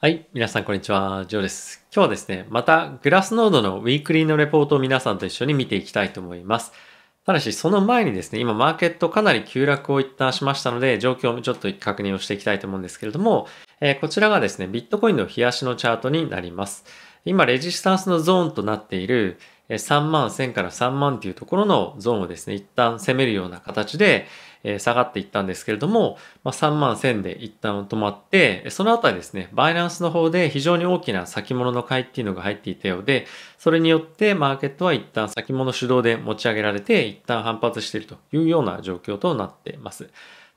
はい。皆さん、こんにちは。ジョーです。今日はですね、またグラスノードのウィークリーのレポートを皆さんと一緒に見ていきたいと思います。ただし、その前にですね、今マーケットかなり急落を一旦しましたので、状況をちょっと確認をしていきたいと思うんですけれども、えー、こちらがですね、ビットコインの冷やしのチャートになります。今、レジスタンスのゾーンとなっている3万1000から3万というところのゾーンをですね、一旦攻めるような形で、え下がっていったんですけれども、まあ、3万1000で一旦止まって、その後はですね、バイナンスの方で非常に大きな先物の買いっていうのが入っていたようで、それによってマーケットは一旦先物主導で持ち上げられて、一旦反発しているというような状況となっています。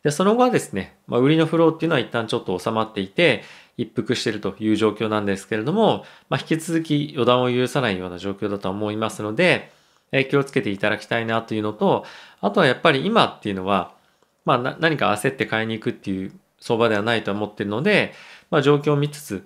で、その後はですね、まあ、売りのフローっていうのは一旦ちょっと収まっていて、一服しているという状況なんですけれども、まあ、引き続き予断を許さないような状況だとは思いますので、え気をつけていただきたいなというのと、あとはやっぱり今っていうのは、まあ、何か焦って買いに行くっていう相場ではないと思ってるので、まあ、状況を見つつ、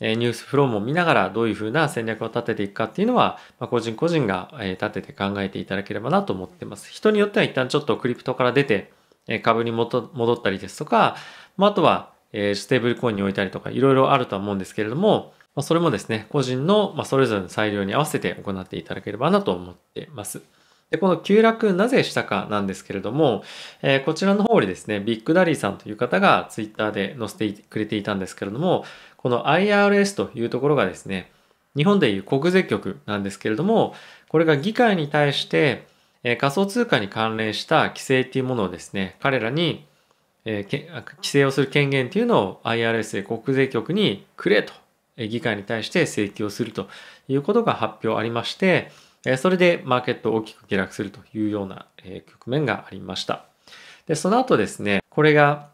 えニュースフローも見ながらどういうふうな戦略を立てていくかっていうのは、まあ、個人個人が、え立てて考えていただければなと思ってます。人によっては一旦ちょっとクリプトから出て、え株に戻ったりですとか、まあ、とは、えステーブルコインに置いたりとかいろいろあるとは思うんですけれども、まあ、それもですね、個人の、まそれぞれの裁量に合わせて行っていただければなと思ってます。で、この急落なぜしたかなんですけれども、えー、こちらの方にですね、ビッグダディさんという方がツイッターで載せてくれていたんですけれども、この IRS というところがですね、日本でいう国税局なんですけれども、これが議会に対して、えー、仮想通貨に関連した規制っていうものをですね、彼らに、えー、規制をする権限っていうのを IRS で国税局にくれと議会に対して請求をするということが発表ありまして、それでマーケットを大きく下落するというような局面がありました。で、その後ですね、これが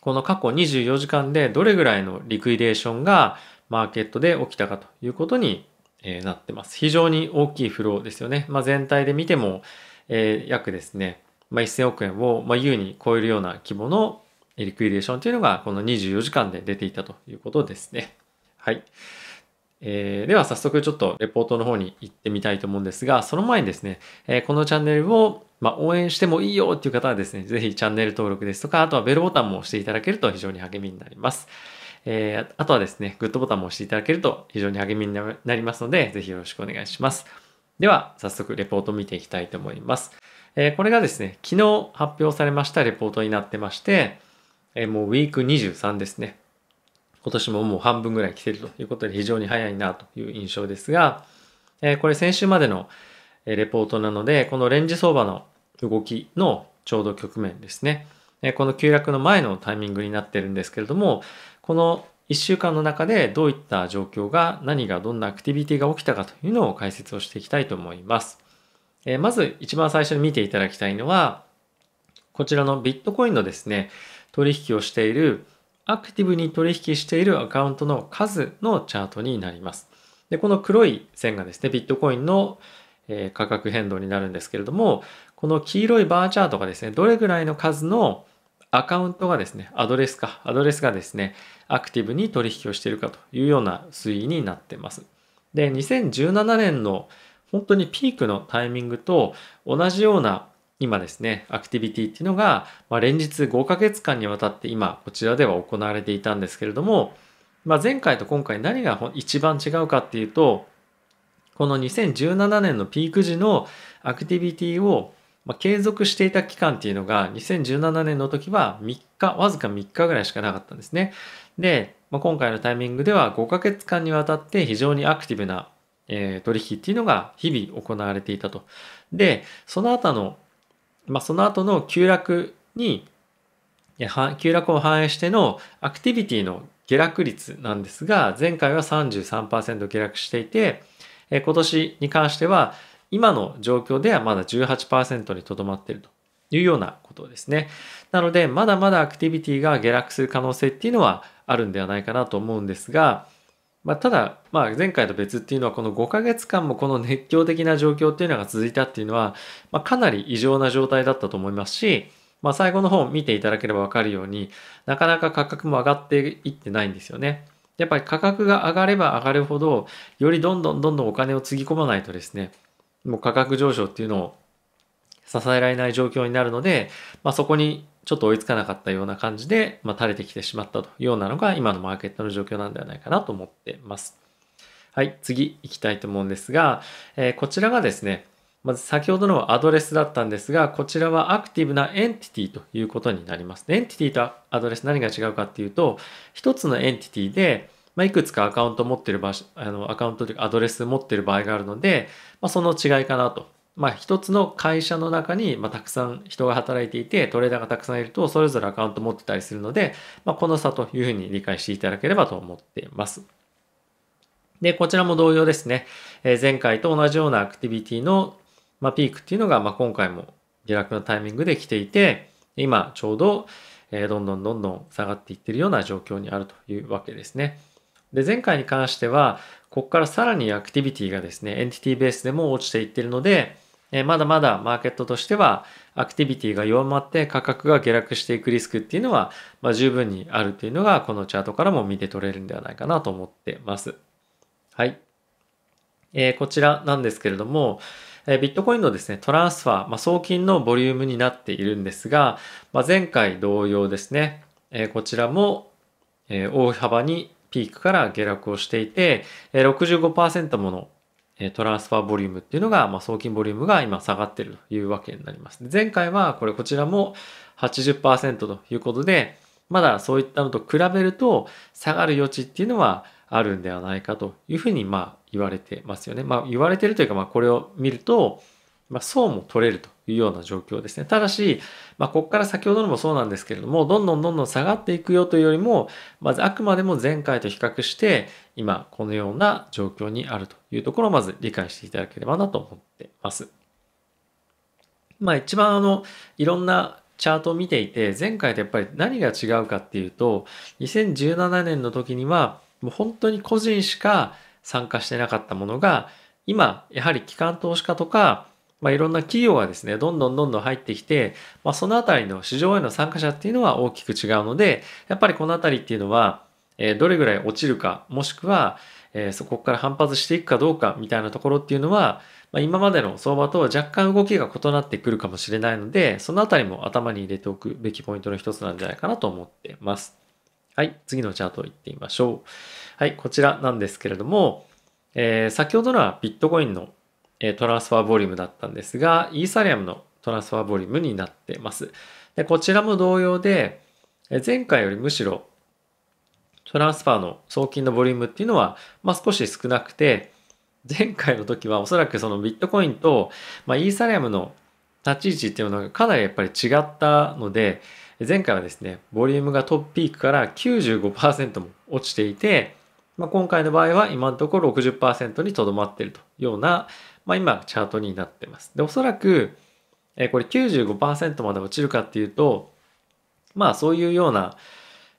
この過去24時間でどれぐらいのリクイデーションがマーケットで起きたかということになってます。非常に大きいフローですよね。まあ、全体で見ても、え約ですね、まあ、1000億円を、ま優に超えるような規模のリクイデーションというのがこの24時間で出ていたということですね。はい。えー、では早速ちょっとレポートの方に行ってみたいと思うんですが、その前にですね、えー、このチャンネルを、まあ、応援してもいいよっていう方はですね、ぜひチャンネル登録ですとか、あとはベルボタンも押していただけると非常に励みになります。えー、あとはですね、グッドボタンも押していただけると非常に励みになりますので、ぜひよろしくお願いします。では早速レポートを見ていきたいと思います。えこれがですね、昨日発表されましたレポートになってまして、えもうウィーク23ですね。今年ももう半分ぐらい来てるということで非常に早いなという印象ですが、えこれ先週までのレポートなので、このレンジ相場の動きのちょうど局面ですね。この急落の前のタイミングになってるんですけれども、この1週間の中でどういった状況が、何が、どんなアクティビティが起きたかというのを解説をしていきたいと思います。えまず一番最初に見ていただきたいのは、こちらのビットコインのですね、取引をしているアクティブに取引しているアカウントの数のチャートになります。で、この黒い線がですね、ビットコインの価格変動になるんですけれども、この黄色いバーチャートがですね、どれぐらいの数のアカウントがですね、アドレスか、アドレスがですね、アクティブに取引をしているかというような推移になってます。で、2017年の本当にピークのタイミングと同じような今ですね、アクティビティっていうのが、まあ、連日5ヶ月間にわたって今、こちらでは行われていたんですけれども、まあ、前回と今回何が一番違うかっていうと、この2017年のピーク時のアクティビティを継続していた期間っていうのが2017年の時は3日、わずか3日ぐらいしかなかったんですね。で、まあ、今回のタイミングでは5ヶ月間にわたって非常にアクティブな、えー、取引っていうのが日々行われていたと。で、その後のまあ、その後の急落に、急落を反映してのアクティビティの下落率なんですが、前回は33%下落していて、え今年に関しては、今の状況ではまだ18%にとどまっているというようなことですね。なので、まだまだアクティビティが下落する可能性っていうのはあるんではないかなと思うんですが、まあ、ただ、まあ、前回と別っていうのはこの5ヶ月間もこの熱狂的な状況っていうのが続いたっていうのは、まあ、かなり異常な状態だったと思いますし、まあ、最後の方見ていただければわかるようになかなか価格も上がっていってないんですよね。やっぱり価格が上がれば上がるほどよりどんどんどんどんお金をつぎ込まないとですねもう価格上昇っていうのを支えられない状況になるので、まあ、そこにちょっと追いつかなかったような感じで、まあ、垂れてきてしまったというようなのが今のマーケットの状況なんではないかなと思ってます。はい、次行きたいと思うんですが、えー、こちらがですね、まず先ほどのアドレスだったんですが、こちらはアクティブなエンティティということになります。エンティティとアドレス何が違うかっていうと、一つのエンティティで、まあ、いくつかアカウント持ってる場所、あのアカウントというかアドレス持ってる場合があるので、まあ、その違いかなとまあ、一つの会社の中に、まあ、たくさん人が働いていて、トレーダーがたくさんいると、それぞれアカウント持ってたりするので、まあ、この差というふうに理解していただければと思っています。で、こちらも同様ですね。えー、前回と同じようなアクティビティの、まあ、ピークっていうのが、まあ、今回も下落のタイミングで来ていて、今ちょうど、えー、どんどんどんどん下がっていってるような状況にあるというわけですね。で、前回に関しては、ここからさらにアクティビティがですね、エンティティベースでも落ちていってるので、えまだまだマーケットとしてはアクティビティが弱まって価格が下落していくリスクっていうのは、まあ、十分にあるっていうのがこのチャートからも見て取れるんではないかなと思ってます。はい。えー、こちらなんですけれども、えー、ビットコインのですね、トランスファー、まあ、送金のボリュームになっているんですが、まあ、前回同様ですね、えー、こちらも、え大幅にピークから下落をしていて、え65%ものトランスファーボリュームっていうのが、まあ、送金ボリュームが今下がってるというわけになります。前回はこれこちらも80%ということで、まだそういったのと比べると下がる余地っていうのはあるんではないかというふうにまあ言われてますよね。まあ言われてるというかまあこれを見ると、まあ、そうも取れるというような状況ですね。ただし、まあ、ここから先ほどのもそうなんですけれども、どんどんどんどん下がっていくよというよりも、まずあくまでも前回と比較して、今このような状況にあるというところをまず理解していただければなと思ってます。まあ一番あの、いろんなチャートを見ていて、前回とやっぱり何が違うかっていうと、2017年の時には、もう本当に個人しか参加してなかったものが、今、やはり機関投資家とか、まあ、いろんな企業がですね、どんどんどんどん入ってきて、まあ、そのあたりの市場への参加者っていうのは大きく違うので、やっぱりこのあたりっていうのは、えどれぐらい落ちるか、もしくは、えそこから反発していくかどうかみたいなところっていうのは、まあ、今までの相場とは若干動きが異なってくるかもしれないので、そのあたりも頭に入れておくべきポイントの一つなんじゃないかなと思ってます。はい、次のチャート行ってみましょう。はい、こちらなんですけれども、えー、先ほどのはビットコインのえトランスファーボリュームだったんですが、イーサリアムのトランスファーボリュームになってます。でこちらも同様で、前回よりむしろトランスファーの送金のボリュームっていうのは、まあ、少し少なくて、前回の時はおそらくそのビットコインと、まあ、イーサリアムの立ち位置っていうのがかなりやっぱり違ったので、前回はですね、ボリュームがトップピークから95%も落ちていて、まあ、今回の場合は今のところ60%にとどまっているというようなまあ、今チャートになってます。で、おそらく、えこれ95%まで落ちるかっていうと、まあそういうような、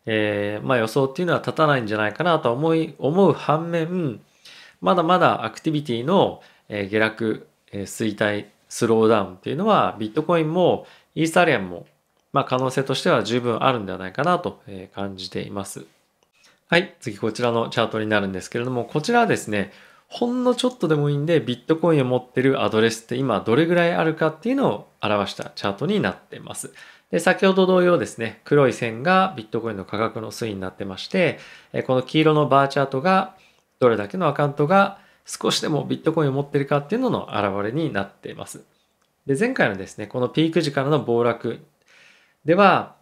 えー、まあ、予想っていうのは立たないんじゃないかなと思い、思う反面、まだまだアクティビティの、え下落、え衰退、スローダウンっていうのはビットコインもイーサリアムも、まあ、可能性としては十分あるんではないかなと感じています。はい、次こちらのチャートになるんですけれども、こちらはですね、ほんのちょっとでもいいんで、ビットコインを持ってるアドレスって今どれぐらいあるかっていうのを表したチャートになってます。で、先ほど同様ですね、黒い線がビットコインの価格の推移になってまして、この黄色のバーチャートがどれだけのアカウントが少しでもビットコインを持ってるかっていうのの表れになっています。で、前回のですね、このピーク時からの暴落では、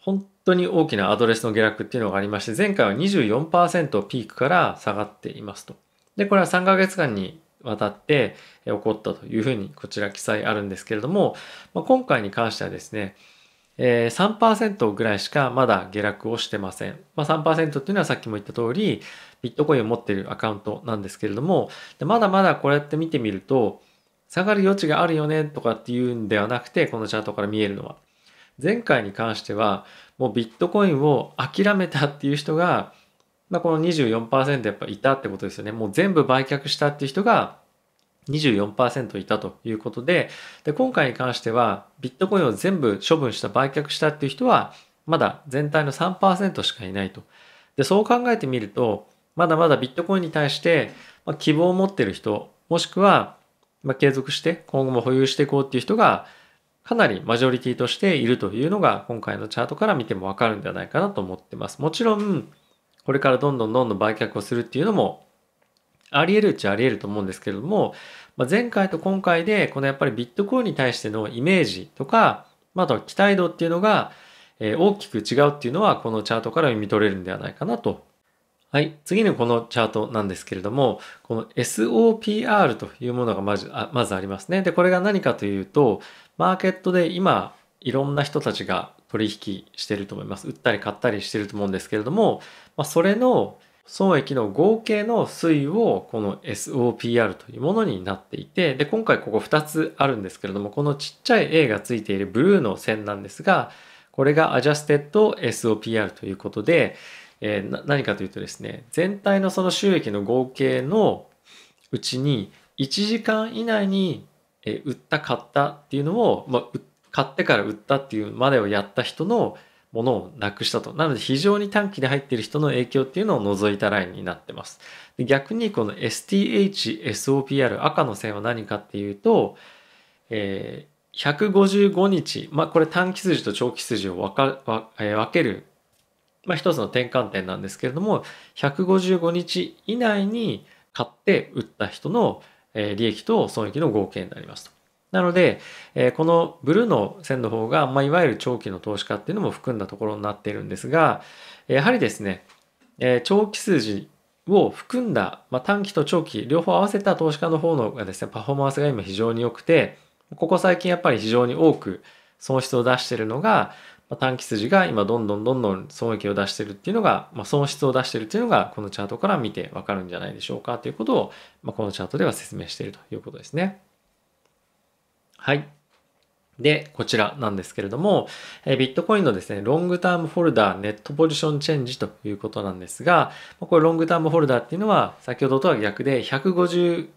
本当に大きなアドレスの下落っていうのがありまして、前回は24%ピークから下がっていますと。で、これは3ヶ月間にわたって起こったというふうにこちら記載あるんですけれども、まあ、今回に関してはですね、え3%ぐらいしかまだ下落をしてません。まあ、3%っていうのはさっきも言った通り、ビットコインを持っているアカウントなんですけれども、まだまだこうやって見てみると、下がる余地があるよねとかっていうんではなくて、このチャートから見えるのは。前回に関しては、もうビットコインを諦めたっていう人が、まあ、この24%やっぱいたってことですよね。もう全部売却したっていう人が24%いたということでで、今回に関してはビットコインを全部処分した売却したっていう人はまだ全体の3%しかいないと。で、そう考えてみると、まだまだビットコインに対して希望を持ってる人、もしくは継続して今後も保有していこうっていう人がかなりマジョリティとしているというのが今回のチャートから見てもわかるんではないかなと思ってます。もちろんこれからどんどんどんどん売却をするっていうのもあり得るっちゃあり得ると思うんですけれども、まあ、前回と今回でこのやっぱりビットコインに対してのイメージとか、まあ、とは期待度っていうのが大きく違うっていうのはこのチャートから読み取れるんではないかなとはい。次のこのチャートなんですけれども、この SOPR というものがまずあまずありますね。で、これが何かというと、マーケットで今、いろんな人たちが取引してると思います。売ったり買ったりしてると思うんですけれども、まあ、それの損益の合計の推移をこの SOPR というものになっていて、で、今回ここ2つあるんですけれども、このちっちゃい A がついているブルーの線なんですが、これがアジャステッド SOPR ということで、えー、何かというとですね、全体のその収益の合計のうちに1時間以内に売った買ったっていうのを、まあ、売った買ってから売ったっていうまでをやった人のものをなくしたと。なので非常に短期で入っている人の影響っていうのを除いたラインになってます。で逆にこの STH、SOPR、赤の線は何かっていうと、えー、155日、まあこれ短期筋と長期筋を分か、えー、分ける、まあ一つの転換点なんですけれども、155日以内に買って売った人の利益と損益の合計になりますと。なので、えこのブルーの線の方が、まあ、いわゆる長期の投資家っていうのも含んだところになっているんですが、やはりですね、え長期数字を含んだ、まあ、短期と長期両方合わせた投資家の方のがですね、パフォーマンスが今非常に良くて、ここ最近やっぱり非常に多く損失を出しているのが、まあ、短期筋が今どんどんどんどん損益を出しているっていうのが、まあ、損失を出しているっていうのがこのチャートから見てわかるんじゃないでしょうかということを、まあ、このチャートでは説明しているということですね。はい。で、こちらなんですけれども、えビットコインのですね、ロングタームフォルダーネットポジションチェンジということなんですが、これロングタームフォルダーっていうのは、先ほどとは逆で156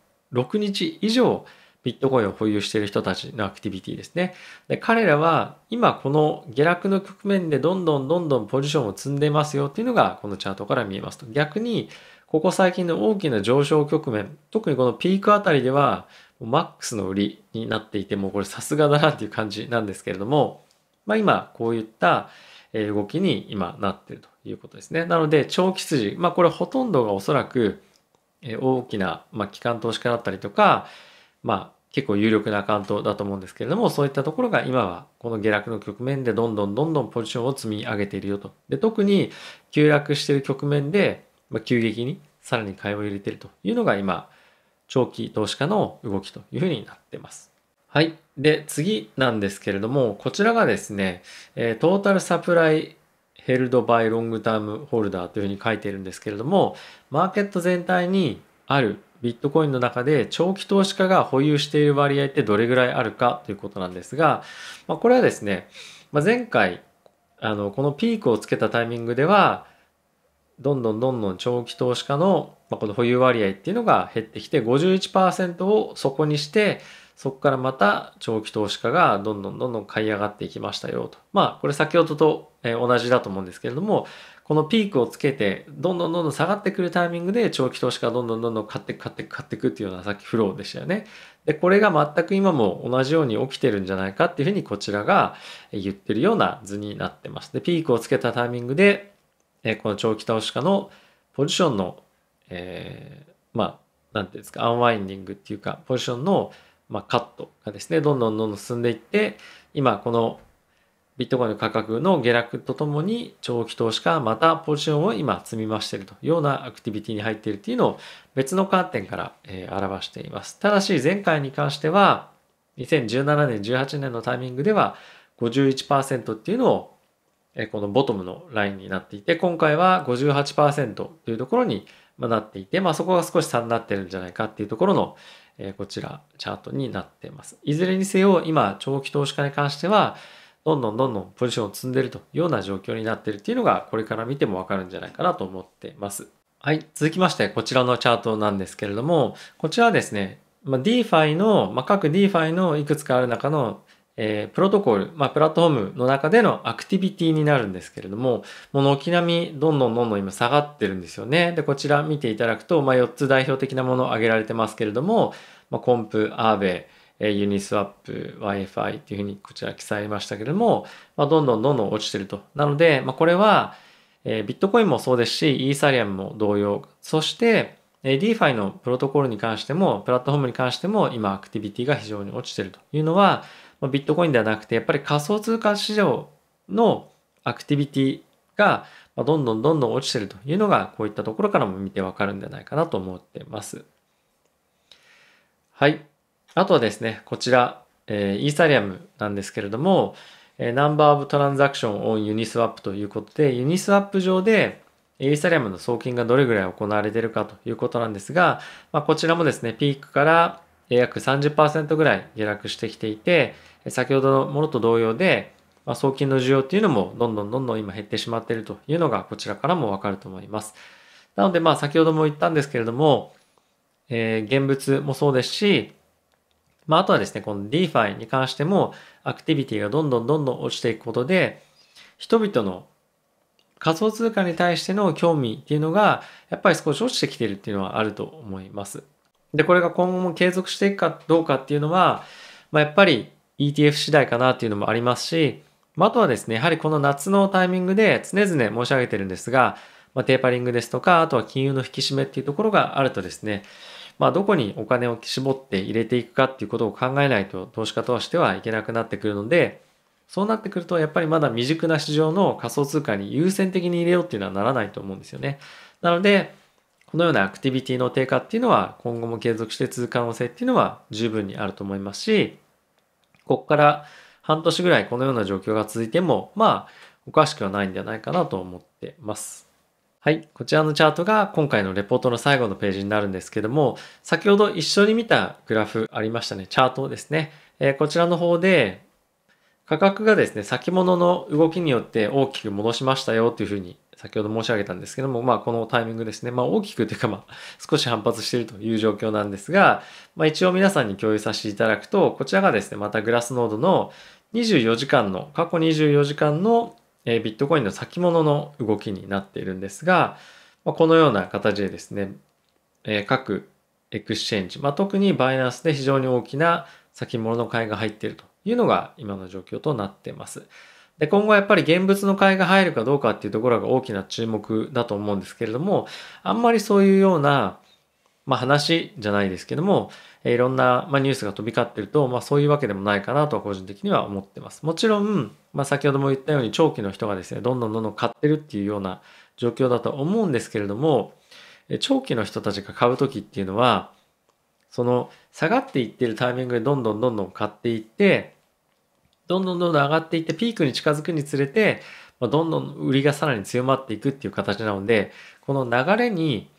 日以上ビットコインを保有している人たちのアクティビティですね。で彼らは今この下落の局面でどんどんどんどんポジションを積んでますよっていうのがこのチャートから見えますと。逆にここ最近の大きな上昇局面、特にこのピークあたりでは、マックスの売りになっていて、もうこれさすがだなっていう感じなんですけれども、まあ今、こういった動きに今なってるということですね。なので、長期筋、まあこれほとんどがおそらく大きな、まあ、機関投資家だったりとか、まあ結構有力なアカウントだと思うんですけれども、そういったところが今はこの下落の局面でどんどんどんどんポジションを積み上げているよと。で、特に急落している局面で、まあ、急激にさらに買いを入れているというのが今、長期投資家の動きというふうになってます。はい。で、次なんですけれども、こちらがですね、えー、トータルサプライヘルドバイロングタームホルダーというふうに書いているんですけれども、マーケット全体にあるビットコインの中で長期投資家が保有している割合ってどれぐらいあるかということなんですが、まあ、これはですね、まあ、前回、あの、このピークをつけたタイミングでは、どんどんどんどん長期投資家の、まあ、この保有割合っていうのが減ってきて51%をそこにしてそこからまた長期投資家がどんどんどんどん買い上がっていきましたよと。まあこれ先ほどと同じだと思うんですけれどもこのピークをつけてどんどんどんどん下がってくるタイミングで長期投資家どんどんどんどん買ってく買ってく買ってくっていうようなさっきフローでしたよね。でこれが全く今も同じように起きてるんじゃないかっていうふうにこちらが言ってるような図になってます。でピークをつけたタイミングでえー、この長期投資家のポジションの、えー、まあ、なんていうんですか、アンワインディングっていうか、ポジションの、まあ、カットがですね、どんどんどんどん進んでいって、今このビットコインの価格の下落とともに長期投資家またポジションを今積み増しているというようなアクティビティに入っているというのを別の観点から、えー、表しています。ただし前回に関しては2017年18年のタイミングでは51%っていうのをこのボトムのラインになっていて、今回は58%というところになっていて、まあ、そこが少し差になってるんじゃないかっていうところの、えこちらチャートになっています。いずれにせよ、今、長期投資家に関しては、どんどんどんどんポジションを積んでるというような状況になってるっていうのが、これから見てもわかるんじゃないかなと思っています。はい、続きまして、こちらのチャートなんですけれども、こちらはですね、ま DeFi の、まあ、各 DeFi のいくつかある中のえー、プロトコル、まあ、プラットフォームの中でのアクティビティになるんですけれども、もう軒並みどんどんどんどん今下がってるんですよね。で、こちら見ていただくと、まあ、4つ代表的なものを挙げられてますけれども、まあ、コンプ、アーベイ、ユニスワップ、Wi-Fi っていうふうにこちら記載ましたけれども、まあ、どんどんどんどん落ちてると。なので、まあ、これは、えー、ビットコインもそうですし、イーサリアムも同様。そして、DeFi のプロトコルに関しても、プラットフォームに関しても、今アクティビティが非常に落ちてるというのは、まあ、ビットコインではなくて、やっぱり仮想通貨市場のアクティビティが、まどんどんどんどん落ちてるというのが、こういったところからも見てわかるんじゃないかなと思ってます。はい。あとはですね、こちら、えー、イーサリアムなんですけれども、えー、ナンバーオブトランザクションオンユニスワップということで、ユニスワップ上で、イーサリアムの送金がどれぐらい行われているかということなんですが、まあ、こちらもですね、ピークから約30%ぐらい下落してきていて、先ほどのものと同様で、まあ、送金の需要っていうのもどんどんどんどん今減ってしまっているというのがこちらからもわかると思います。なのでまあ先ほども言ったんですけれども、えー、現物もそうですし、まあ、あとはですね、この DeFi に関してもアクティビティがどんどんどんどん落ちていくことで、人々の仮想通貨に対しての興味っていうのが、やっぱり少し落ちてきてるっていうのはあると思います。で、これが今後も継続していくかどうかっていうのは、まあ、やっぱり ETF 次第かなっていうのもありますし、まあ、とはですね、やはりこの夏のタイミングで常々申し上げてるんですが、まあ、テーパリングですとか、あとは金融の引き締めっていうところがあるとですね、まあ、どこにお金を絞って入れていくかっていうことを考えないと投資家としてはいけなくなってくるので、そうなってくると、やっぱりまだ未熟な市場の仮想通貨に優先的に入れようっていうのはならないと思うんですよね。なので、このようなアクティビティの低下っていうのは今後も継続して続く可能性っていうのは十分にあると思いますし、ここから半年ぐらいこのような状況が続いても、まあ、おかしくはないんじゃないかなと思ってます。はい。こちらのチャートが今回のレポートの最後のページになるんですけども、先ほど一緒に見たグラフありましたね。チャートですね。えー、こちらの方で、価格がですね、先物の動きによって大きく戻しましたよというふうに先ほど申し上げたんですけども、まあ、このタイミングですね、まあ、大きくというか、まあ、少し反発しているという状況なんですが、まあ、一応皆さんに共有させていただくと、こちらがですね、またグラスノードの24時間の、過去24時間のビットコインの先物の動きになっているんですが、まあ、このような形でですね、え各エクスチェンジ、まあ、特にバイナンスで非常に大きな先物の買いが入っているというのが今の状況となっています。で、今後やっぱり現物の買いが入るかどうかっていうところが大きな注目だと思うんですけれども、あんまりそういうような、まあ、話じゃないですけども、いろんな、まニュースが飛び交ってると、まあ、そういうわけでもないかなと個人的には思ってます。もちろん、まあ、先ほども言ったように長期の人がですね、どんどんどんどん買ってるっていうような状況だと思うんですけれども、長期の人たちが買う時っていうのは、その下がっていってるタイミングでどんどんどんどん買っていって、どんどんどんどん上がっていってピークに近づくにつれて、まどんどん売りがさらに強まっていくっていう形なので、この流れに、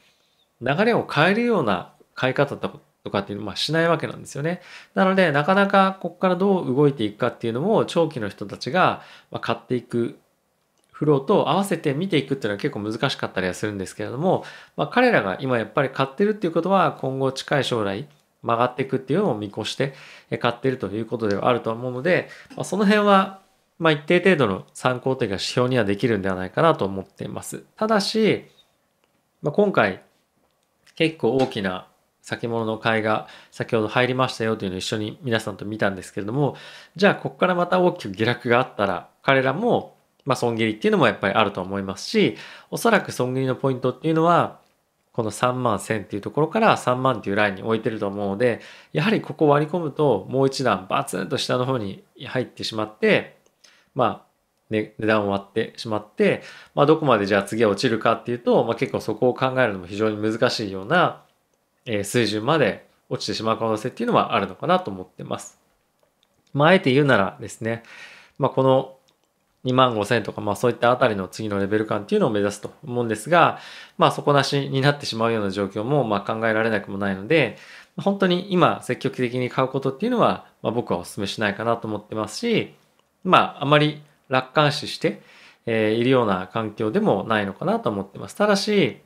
流れを変えるような買い方とかっていうのはしないわけなんですよね。なので、なかなかここからどう動いていくかっていうのも長期の人たちが買っていくフローと合わせて見ていくっていうのは結構難しかったりはするんですけれども、まあ、彼らが今やっぱり買ってるっていうことは今後近い将来曲がっていくっていうのを見越して買ってるということではあると思うので、まあ、その辺はまあ一定程度の参考というか指標にはできるんではないかなと思っています。ただし、まあ、今回結構大きな先物の買いが先ほど入りましたよというのを一緒に皆さんと見たんですけれども、じゃあここからまた大きく下落があったら彼らもまあ損切りっていうのもやっぱりあると思いますし、おそらく損切りのポイントっていうのは、この3万1000っていうところから3万っていうラインに置いてると思うので、やはりここ割り込むともう一段バツンと下の方に入ってしまって、まあ、値段を割ってしまって、まあ、どこまでじゃあ次は落ちるかっていうと、まあ、結構そこを考えるのも非常に難しいような水準まで落ちてしまう可能性っていうのはあるのかなと思ってます。まあ、あえて言うならですね、まあ、この2万5千とか、まあそういったあたりの次のレベル感っていうのを目指すと思うんですが、まあ底なしになってしまうような状況もまあ考えられなくもないので、本当に今積極的に買うことっていうのは、まあ、僕はお勧めしないかなと思ってますし、まああまり楽観視して、えー、いるような環境でもないのかなと思ってます。ただし、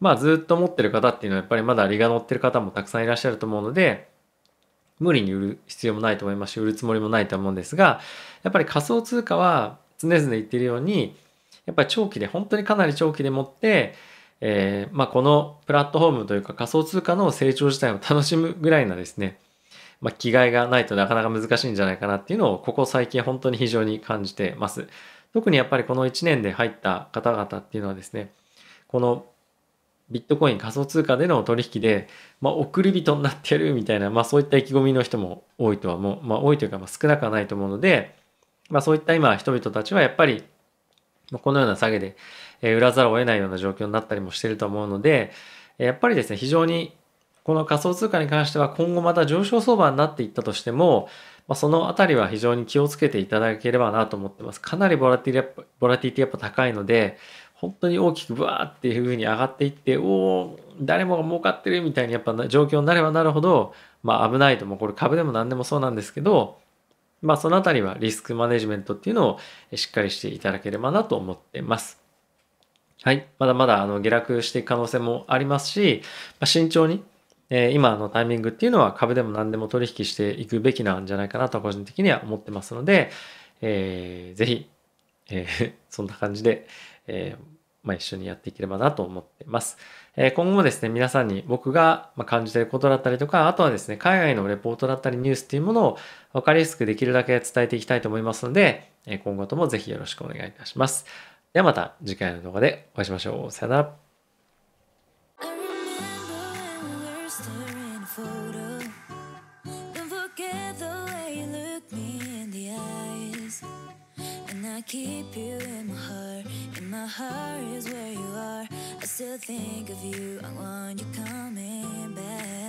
まあずっと持ってる方っていうのはやっぱりまだ利が乗ってる方もたくさんいらっしゃると思うので、無理に売る必要もないと思いますし、売るつもりもないと思うんですが、やっぱり仮想通貨は常々言っているように、やっぱり長期で、本当にかなり長期でもって、えー、まあ、このプラットフォームというか仮想通貨の成長自体を楽しむぐらいなですね、まあ、気概がないとなかなか難しいんじゃないかなっていうのを、ここ最近本当に非常に感じてます。特にやっぱりこの1年で入った方々っていうのはですね、このビットコイン仮想通貨での取引で、まあ、送り人になってやるみたいな、まあ、そういった意気込みの人も多いとはもう、まあ、多いというか、ま少なくはないと思うので、まあ、そういった今人々たちはやっぱりこのような下げで売らざるを得ないような状況になったりもしてると思うのでやっぱりですね非常にこの仮想通貨に関しては今後また上昇相場になっていったとしても、まあ、そのあたりは非常に気をつけていただければなと思ってます。かなりボラティボラティティやっぱ高いので、本当に大きくブワーっていう風に上がっていって、おお、誰もが儲かってるみたいにやっぱ状況になればなるほど、まあ危ないと、もうこれ株でも何でもそうなんですけど、まあそのあたりはリスクマネジメントっていうのをしっかりしていただければなと思ってます。はい。まだまだあの下落していく可能性もありますし、まあ、慎重に、えー、今のタイミングっていうのは株でも何でも取引していくべきなんじゃないかなと個人的には思ってますので、えー、ぜひ、えー、そんな感じで、えーまあ、一緒にやっていければなと思っています。え今後もですね、皆さんに僕が感じていることだったりとか、あとはですね、海外のレポートだったりニュースっていうものを分かりやすくできるだけ伝えていきたいと思いますので、え今後ともぜひよろしくお願いいたします。ではまた次回の動画でお会いしましょう。さよなら。keep you in my heart, in my heart. still think of you. I want you coming back.